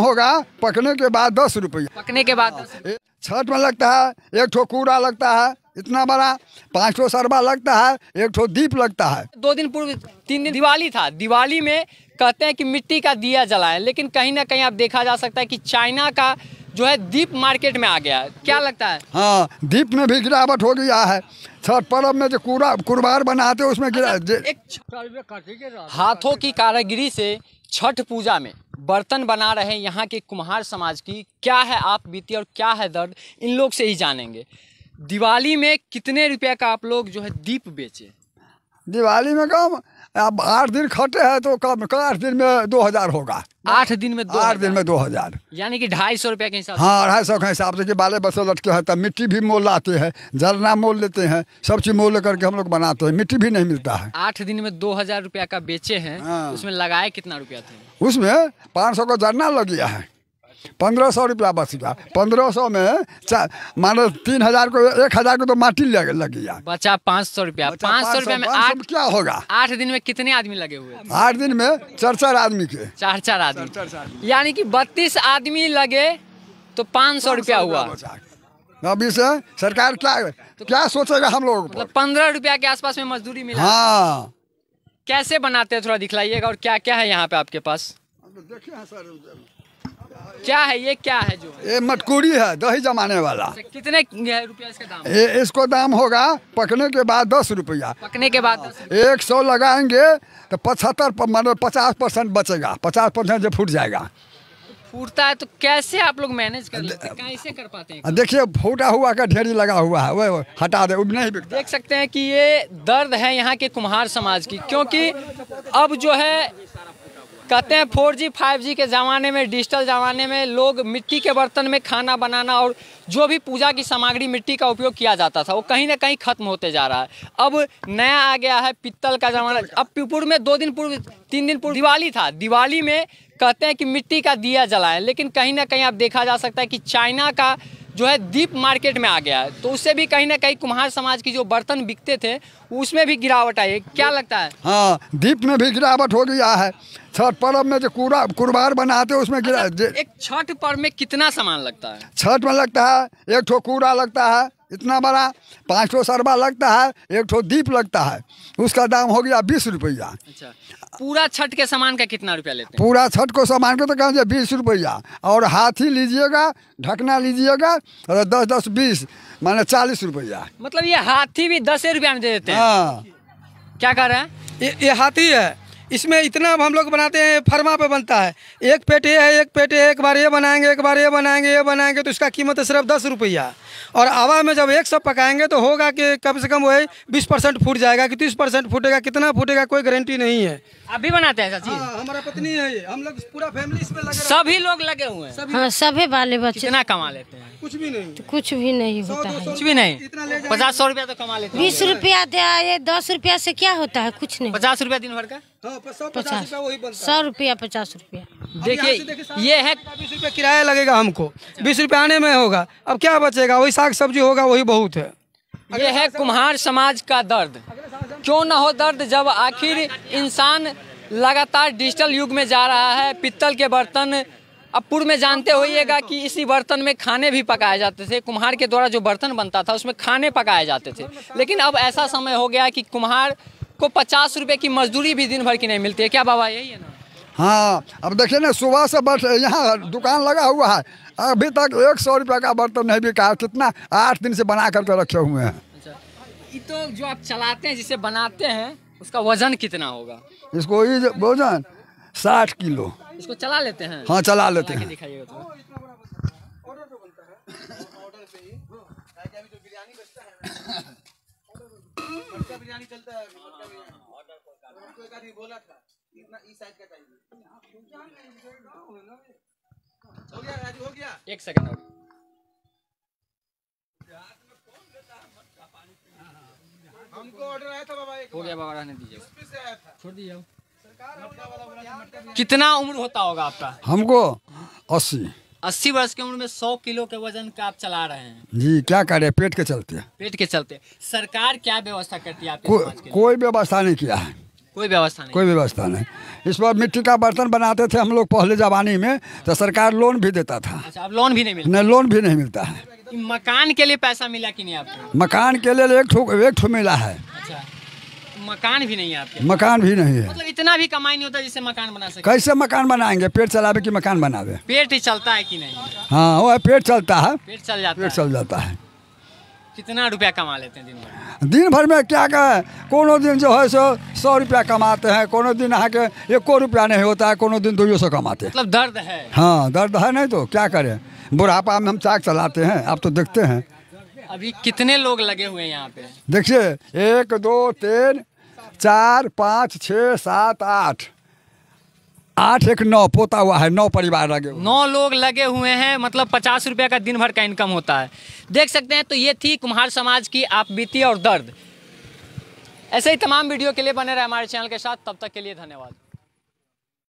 होगा पकने के बाद दस रुपया पकने के बाद छठ में लगता है एक ठो कूड़ा लगता है इतना बड़ा पाँच ठो सरबा लगता है एक ठो दीप लगता है दो दिन पूर्व तीन दिन दिवाली था दिवाली में कहते हैं कि मिट्टी का दिया जलाए लेकिन कहीं ना कहीं आप देखा जा सकता है कि चाइना का जो है दीप मार्केट में आ गया है क्या लगता है हाँ दीप में भी गिरावट हो गया है छठ पर्व में जो कूड़ा कुरबार बनाते उसमें अच्छा, गिरा हाथों की कारागिरी से छठ पूजा में बर्तन बना रहे यहाँ के कुम्हार समाज की क्या है आप बीती और क्या है दर्द इन लोग से ही जानेंगे दिवाली में कितने रुपये का आप लोग जो है दीप बेचें दिवाली में कम अब आठ दिन खटे है तो कम आठ दिन में दो हजार होगा आठ दिन में आठ दिन में दो हजार यानी कि ढाई सौ रुपया के हिसाब हाँ ढाई सौ के हिसाब से कि बाले बसे लटके हैं तब मिट्टी भी मोल लाते हैं झरना मोल लेते हैं सब चीज मोल लेकर हम लोग बनाते हैं मिट्टी भी नहीं मिलता है आठ दिन में दो हजार रुपया का बेचे है हाँ। उसमें लगाए कितना रुपया थे उसमें पाँच सौ का झरना लग गया है पंद्रह सौ रुपया बच गया पंद्रह सौ में मानो तीन हजार को एक हजार को तो माटी लग गया बचा पाँच सौ रुपया पाँच सौ रुपया में आठ क्या होगा आठ दिन में कितने आदमी लगे हुए आठ दिन में चार चार आदमी के चार चार आदमी यानी कि बत्तीस आदमी लगे तो पाँच सौ रुपया हुआ अभी से सरकार क्या तो क्या सोचेगा हम लोग मतलब पंद्रह रुपया के आसपास में मजदूरी मिला हाँ कैसे बनाते हैं थोड़ा दिखलाइएगा और क्या क्या है यहाँ पे आपके पास देखे हैं सर क्या है ये क्या है जो ये मटकूरी है दही जमाने वाला अच्छा, कितने रुपया इसका दाम ये इसको दाम होगा पकने के बाद दस रुपया पकने के बाद एक सौ लगाएंगे तो पचहत्तर मतलब पचास परसेंट बचेगा पचास परसेंट जो फूट जाएगा फूटता है तो कैसे आप लोग मैनेज कर लेते हैं कैसे कर पाते हैं देखिए फूटा हुआ का ढेरी लगा हुआ है वो हटा दे नहीं बिकता देख सकते हैं कि ये दर्द है यहाँ के कुम्हार समाज की क्योंकि अब जो है कहते हैं फोर जी फाइव जी के ज़माने में डिजिटल ज़माने में लोग मिट्टी के बर्तन में खाना बनाना और जो भी पूजा की सामग्री मिट्टी का उपयोग किया जाता था वो कहीं ना कहीं खत्म होते जा रहा है अब नया आ गया है पित्तल का ज़माना अब पूर्व में दो दिन पूर्व तीन दिन पूर्व दिवाली था दिवाली में कहते हैं कि मिट्टी का दिया जलाएं लेकिन कहीं ना कहीं आप देखा जा सकता है कि चाइना का जो है दीप मार्केट में आ गया है तो उससे भी कहीं ना कहीं कुम्हार समाज की जो बर्तन बिकते थे उसमें भी गिरावट आई है क्या लगता है हाँ दीप में भी गिरावट हो गया है छठ पर्व में जो कूड़ा कुरबार बनाते हैं उसमें गिरा अच्छा, एक छठ पर्व में कितना सामान लगता है छठ में लगता है एक ठो कूड़ा लगता है इतना बड़ा पाँच ठो सरबा लगता है एक ठो दीप लगता है उसका दाम हो गया बीस रुपया अच्छा पूरा छठ के सामान का कितना रुपया लेते हैं पूरा छठ को सामान का तो कहें बीस रुपया और हाथी लीजिएगा ढकना लीजिएगा और दस दस बीस माने चालीस रुपया मतलब ये हाथी भी दस रुपया में दे देते हैं हाँ क्या कह रहे हैं ये, ये हाथी है इसमें इतना हम लोग बनाते हैं फर्मा पे बनता है एक पेट ये है एक पेट एक बार ये बनाएंगे एक बार ये बनाएंगे ये बनाएंगे तो इसका कीमत है सिर्फ दस रुपया और आवा में जब एक सब पकाएंगे तो होगा कि कम से कम वही बीस परसेंट फूट जाएगा कि तीस परसेंट फूटेगा कितना फूटेगा कोई गारंटी नहीं है अभी बनाते हैं ऐसा हाँ, हमारा पत्नी है ये हम लोग पूरा फैमिली इसमें लगे सभी लोग लगे हुए हैं हाँ, सभी, बाले वाले बच्चे कितना कमा लेते हैं कुछ भी नहीं तो कुछ भी नहीं होता है कुछ भी नहीं पचास सौ रुपया तो कमा लेते बीस रुपया दे दस रुपया से क्या होता है कुछ नहीं पचास रुपया दिन भर का हाँ, पचास सौ रुपया पचास रुपया देखिए ये है बीस रुपया किराया लगेगा हमको अच्छा। बीस रुपया आने में होगा अब क्या बचेगा वही साग सब्जी होगा वही बहुत है ये है कुम्हार समाज का दर्द क्यों ना हो दर्द जब आखिर इंसान लगातार डिजिटल युग में जा रहा है पित्तल के बर्तन अब पूर्व में जानते होइएगा कि इसी बर्तन में खाने भी पकाए जाते थे कुम्हार के द्वारा जो बर्तन बनता था उसमें खाने पकाए जाते थे लेकिन अब ऐसा समय हो गया कि कुम्हार को पचास रुपए की मजदूरी भी दिन भर की नहीं मिलती है क्या बाबा यही है ना हाँ अब देखिए ना सुबह से बस यहाँ दुकान लगा हुआ है अभी तक एक सौ रुपये का बर्तन नहीं बिका कितना आठ दिन से बना करके रखे हुए हैं अच्छा, ये तो जो आप चलाते हैं जिसे बनाते हैं उसका वजन कितना होगा इसको वजन साठ किलो इसको चला लेते हैं हाँ चला लेते हैं तो मटका बिरयानी चलता है मटका हाँ, हाँ, बिरयानी एक हाँ, आदमी बोला था इतना इस का चाहिए हो गया राजू हो गया सेकंड और हमको ऑर्डर आया था बाबा एक हो गया बाबा रहने दीजिए छोड़ दीजिए कितना उम्र होता होगा आपका हमको अस्सी अस्सी वर्ष की उम्र में सौ किलो के वजन का आप चला रहे हैं जी क्या कर रहे हैं पेट के चलते पेट के चलते सरकार क्या व्यवस्था करती है को, कोई व्यवस्था नहीं किया है कोई व्यवस्था नहीं कोई व्यवस्था नहीं इस बार मिट्टी का बर्तन बनाते थे हम लोग पहले जमाने में तो सरकार लोन भी देता था अच्छा अब लोन भी नहीं मिलता नहीं लोन भी नहीं मिलता है मकान के लिए पैसा मिला कि नहीं आपको मकान के लिए एक ठो एक मिला है मकान भी नहीं है आपके मकान भी नहीं है मतलब इतना भी कमाई नहीं होता जिससे मकान बना सके कैसे मकान बनाएंगे पेट चलावे की मकान बनावे पेट ही तो चलता है कि नहीं हाँ वो पेट चलता है पेट चल जाता पेट चल जाता है कितना रुपया कमा लेते हैं दिन भर दिन भर में क्या कहे कोनो दिन जो है सो सौ रुपया कमाते हैं कोनो दिन यहाँ के एको रुपया नहीं होता है कोनो दिन दो सौ कमाते हैं मतलब दर्द है हाँ दर्द है नहीं तो क्या करें बुढ़ापा में हम चाक चलाते हैं आप तो देखते हैं अभी कितने लोग लगे हुए हैं यहाँ पे देखिए एक दो तीन चार पाँच छः सात आठ आठ एक नौ पोता हुआ है नौ परिवार लगे हुए नौ लोग लगे हुए हैं मतलब पचास रुपये का दिन भर का इनकम होता है देख सकते हैं तो ये थी कुम्हार समाज की आप बीती और दर्द ऐसे ही तमाम वीडियो के लिए बने रहे हमारे चैनल के साथ तब तक के लिए धन्यवाद